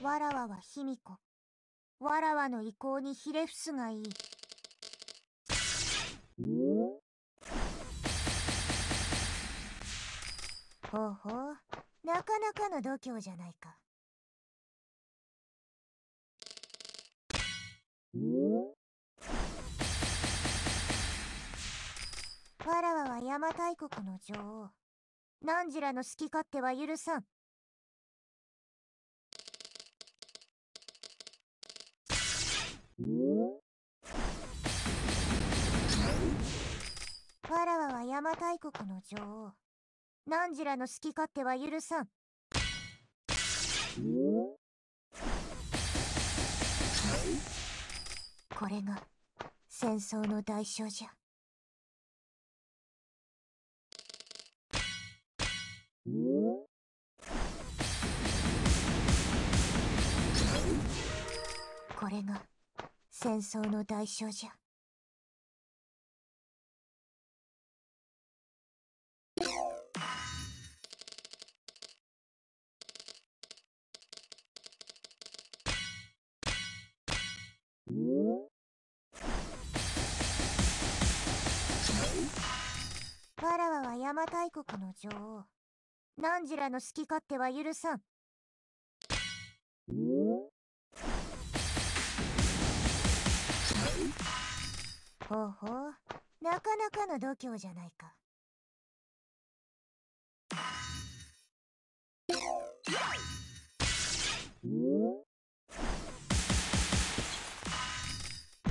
わらわは卑弥呼わらわの意向にひれ伏すがいいほうほうなかなかの度胸じゃないかわらわは邪馬台国の女王汝らの好き勝手は許さんわらわは邪馬台国の女王何時らの好き勝手は許さんこれが戦争の代償じゃこれが戦争の代償じゃ。わらわは邪馬台国の女王。何時らの好き勝手は許さん。ほうほうなかなかの度胸じゃないか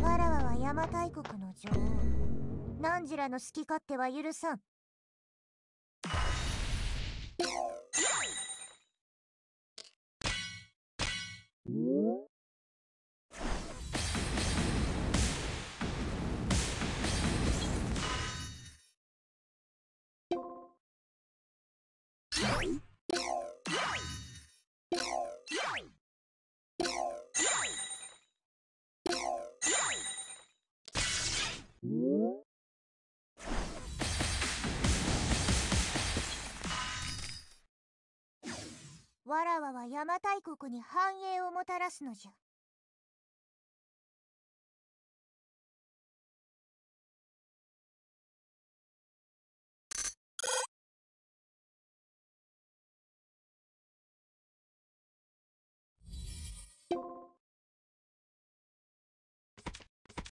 わらわは邪馬台国の女王何時らの好き勝手は許さんんわらわは邪馬台国に繁栄をもたらすのじゃ。